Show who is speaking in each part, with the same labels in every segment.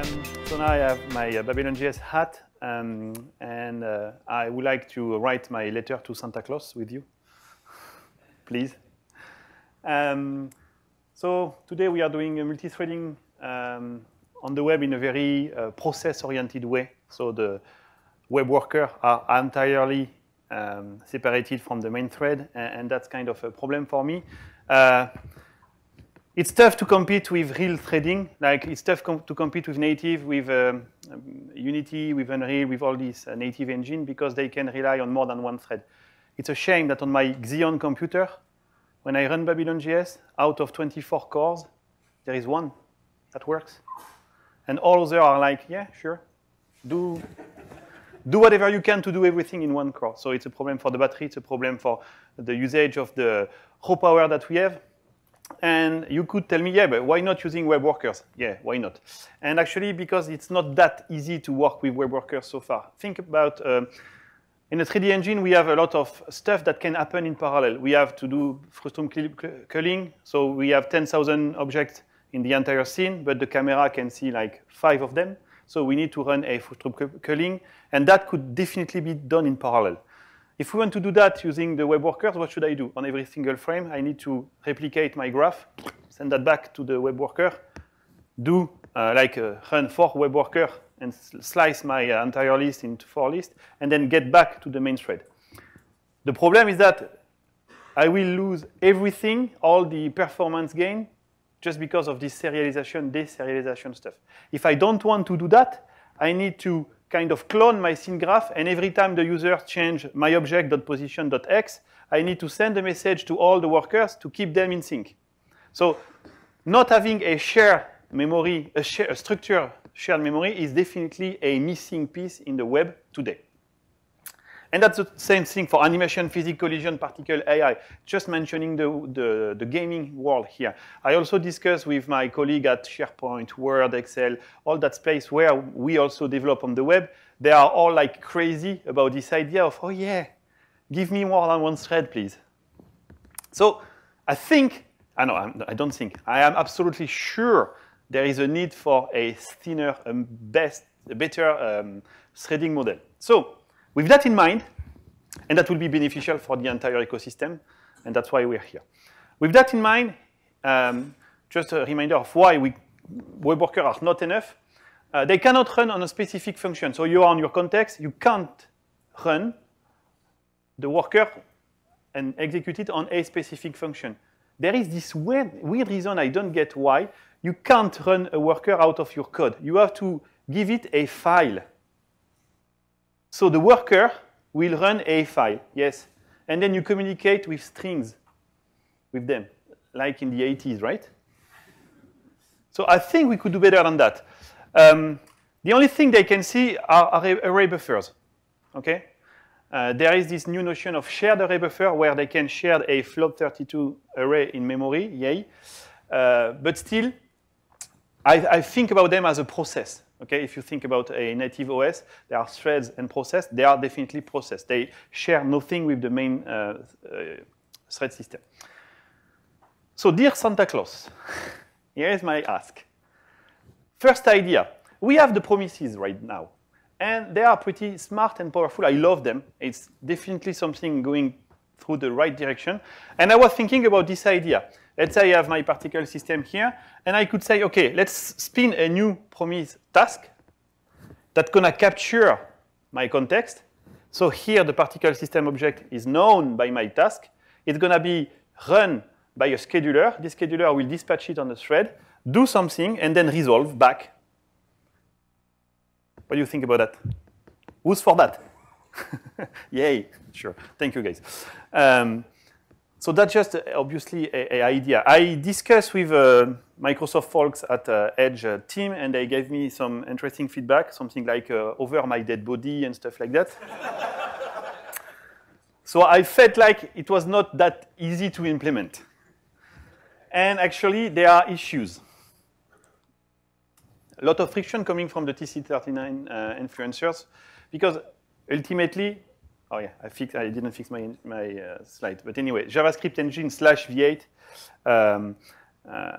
Speaker 1: Um, so now I have my uh, hat, um, and uh, I would like to write my letter to Santa Claus with you, please. Um, so today we are doing multi-threading um, on the web in a very uh, process-oriented way. So the web workers are entirely um, separated from the main thread, and, and, that's kind of a problem for me. Uh, it's tough to compete with real trading. Like it's tough com to compete with native, with um, um, Unity, with Unreal, with all these uh, native engine because they can rely on more than one thread. It's a shame that on my Xeon computer, when I run Babylon.js, out of 24 cores, there is one that works. And all other are like, yeah, sure, do, do whatever you can to do everything in one core. So it's a problem for the battery, it's a problem for the usage of the raw power that we have. And you could tell me, yeah, but why not using web workers? Yeah, why not? And actually, because it's not that easy to work with web workers so far. Think about um, in a 3D engine, we have a lot of stuff that can happen in parallel. We have to do frustum culling, so we have 10,000 objects in the entire scene, but the camera can see like five of them. So we need to run a frustum culling, and that could definitely be done in parallel. If we want to do that using the web workers, what should I do? On every single frame, I need to replicate my graph, send that back to the web worker, do uh, like uh, run for web worker and slice my uh, entire list into four lists, and then get back to the main thread. The problem is that I will lose everything, all the performance gain, just because of this serialization, deserialization stuff. If I don't want to do that, I need to kind of clone my scene graph, and every time the user change my object.position.x, I need to send a message to all the workers to keep them in sync. So not having a shared memory, a, share, a structure shared memory is definitely a missing piece in the web today. And that's the same thing for animation, physics, collision, particle AI. Just mentioning the, the, the gaming world here. I also discussed with my colleague at SharePoint, Word, Excel, all that space where we also develop on the web. They are all like crazy about this idea of, oh yeah, give me more than one thread, please. So I think, I know, i do not think, I am absolutely sure there is a need for a thinner, a best, a better um, threading model. So with that in mind, and that will be beneficial for the entire ecosystem, and that's why we're here. With that in mind, um, just a reminder of why we, web workers are not enough. Uh, they cannot run on a specific function. So you are on your context, you can't run the worker and execute it on a specific function. There is this weird, weird reason I don't get why you can't run a worker out of your code. You have to give it a file. So the worker will run a file, yes. And then you communicate with strings with them, like in the 80s, right? So I think we could do better than that. Um, the only thing they can see are array, array buffers, okay? Uh, there is this new notion of shared array buffer where they can share a float 32 array in memory, yay. Uh, but still, I, I think about them as a process, Okay, if you think about a native OS, there are threads and process. They are definitely process. They share nothing with the main uh, uh, thread system. So dear Santa Claus, here is my ask. First idea, we have the promises right now. And they are pretty smart and powerful. I love them. It's definitely something going through the right direction. And I was thinking about this idea. Let's say I have my particle system here, and I could say, okay, let's spin a new promise task that's gonna capture my context. So here the particle system object is known by my task. It's gonna be run by a scheduler. This scheduler will dispatch it on the thread, do something, and then resolve back. What do you think about that? Who's for that? Yay, sure, thank you guys. Um, so that's just uh, obviously an idea. I discussed with uh, Microsoft folks at uh, Edge uh, team, and they gave me some interesting feedback, something like uh, over my dead body and stuff like that. so I felt like it was not that easy to implement. And actually, there are issues. A lot of friction coming from the TC39 uh, influencers, because ultimately, Oh yeah, I, I didn't fix my, my uh, slide. But anyway, JavaScript engine slash V8, um, uh,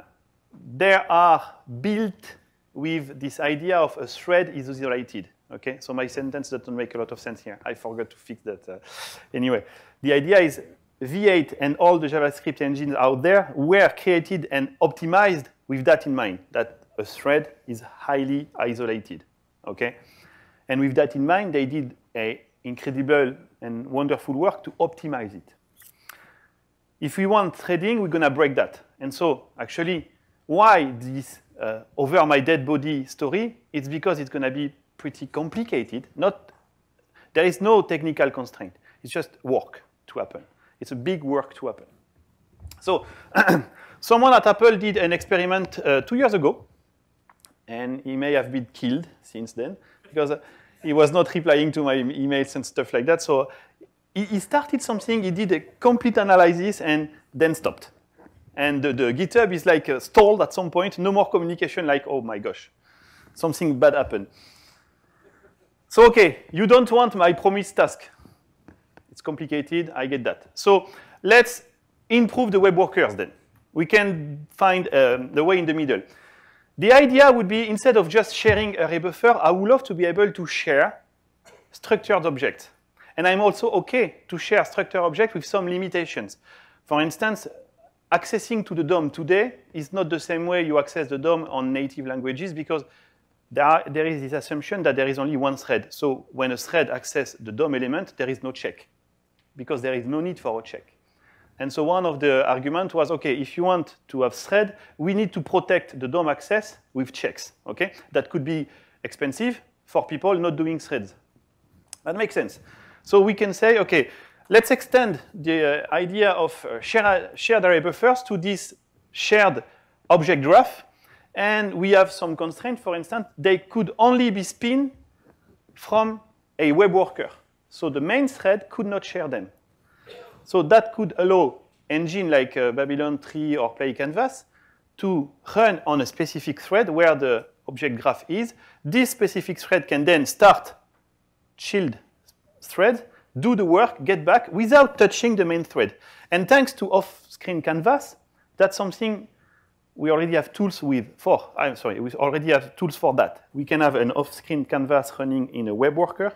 Speaker 1: are built with this idea of a thread is isolated. Okay, so my sentence doesn't make a lot of sense here. I forgot to fix that. Uh, anyway, the idea is V8 and all the JavaScript engines out there were created and optimized with that in mind, that a thread is highly isolated. Okay, and with that in mind, they did a incredible and wonderful work to optimize it. If we want trading, we're going to break that. And so actually, why this uh, over my dead body story? It's because it's going to be pretty complicated. Not, there is no technical constraint. It's just work to happen. It's a big work to happen. So someone at Apple did an experiment uh, two years ago, and he may have been killed since then because uh, he was not replying to my emails and stuff like that. So he, he started something, he did a complete analysis, and then stopped. And the, the GitHub is like uh, stalled at some point, no more communication, like, oh my gosh, something bad happened. So okay, you don't want my promised task. It's complicated, I get that. So let's improve the web workers then. We can find um, the way in the middle. The idea would be instead of just sharing a buffer, I would love to be able to share structured objects. And I'm also OK to share structured objects with some limitations. For instance, accessing to the DOM today is not the same way you access the DOM on native languages because there, are, there is this assumption that there is only one thread. So when a thread accesses the DOM element, there is no check because there is no need for a check. And so one of the arguments was, okay, if you want to have thread, we need to protect the DOM access with checks, okay? That could be expensive for people not doing threads. That makes sense. So we can say, okay, let's extend the uh, idea of uh, shared, shared array buffers to this shared object graph. And we have some constraint, for instance, they could only be spun from a web worker. So the main thread could not share them. So that could allow engine like uh, Babylon 3 or Play Canvas to run on a specific thread where the object graph is. This specific thread can then start chilled thread, do the work, get back without touching the main thread. And thanks to off-screen canvas, that's something we already have tools with for. I'm sorry, we already have tools for that. We can have an off-screen canvas running in a web worker.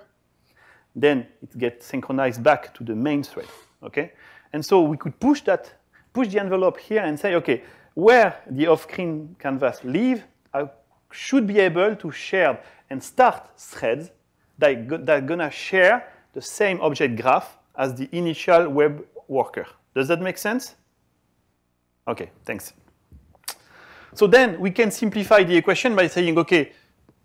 Speaker 1: Then it gets synchronized back to the main thread okay? And so we could push that, push the envelope here and say, okay, where the off-screen canvas leave, I should be able to share and start threads that, that are gonna share the same object graph as the initial web worker. Does that make sense? Okay, thanks. So then we can simplify the equation by saying, okay,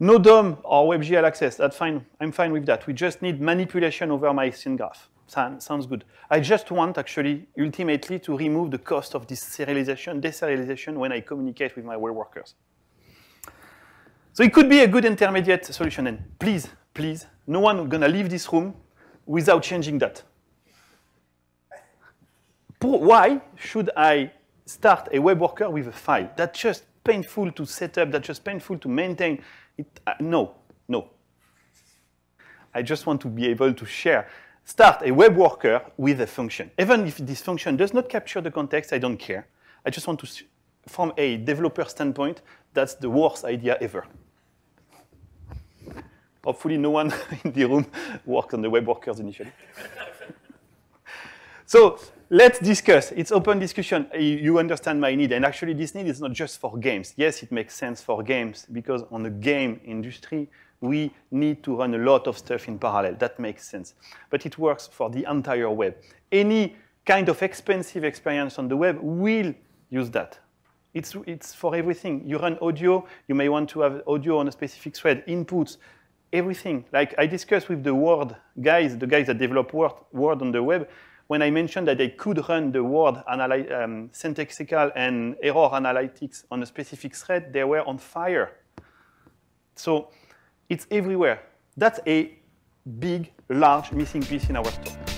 Speaker 1: no DOM or WebGL access, that's fine. I'm fine with that. We just need manipulation over my scene graph sounds good. I just want, actually, ultimately, to remove the cost of this serialization, deserialization when I communicate with my web workers. So it could be a good intermediate solution. And please, please, no one is going to leave this room without changing that. Why should I start a web worker with a file? That's just painful to set up. That's just painful to maintain. It, uh, no, no. I just want to be able to share start a web worker with a function. Even if this function does not capture the context, I don't care. I just want to, from a developer standpoint, that's the worst idea ever. Hopefully no one in the room worked on the web workers initially. so let's discuss. It's open discussion. You understand my need. And actually, this need is not just for games. Yes, it makes sense for games because on the game industry, we need to run a lot of stuff in parallel. That makes sense. But it works for the entire web. Any kind of expensive experience on the web will use that. It's, it's for everything. You run audio, you may want to have audio on a specific thread, inputs, everything. Like I discussed with the Word guys, the guys that develop Word, Word on the web, when I mentioned that I could run the Word um, syntactical, and error analytics on a specific thread, they were on fire. So it's everywhere. That's a big, large missing piece in our stock.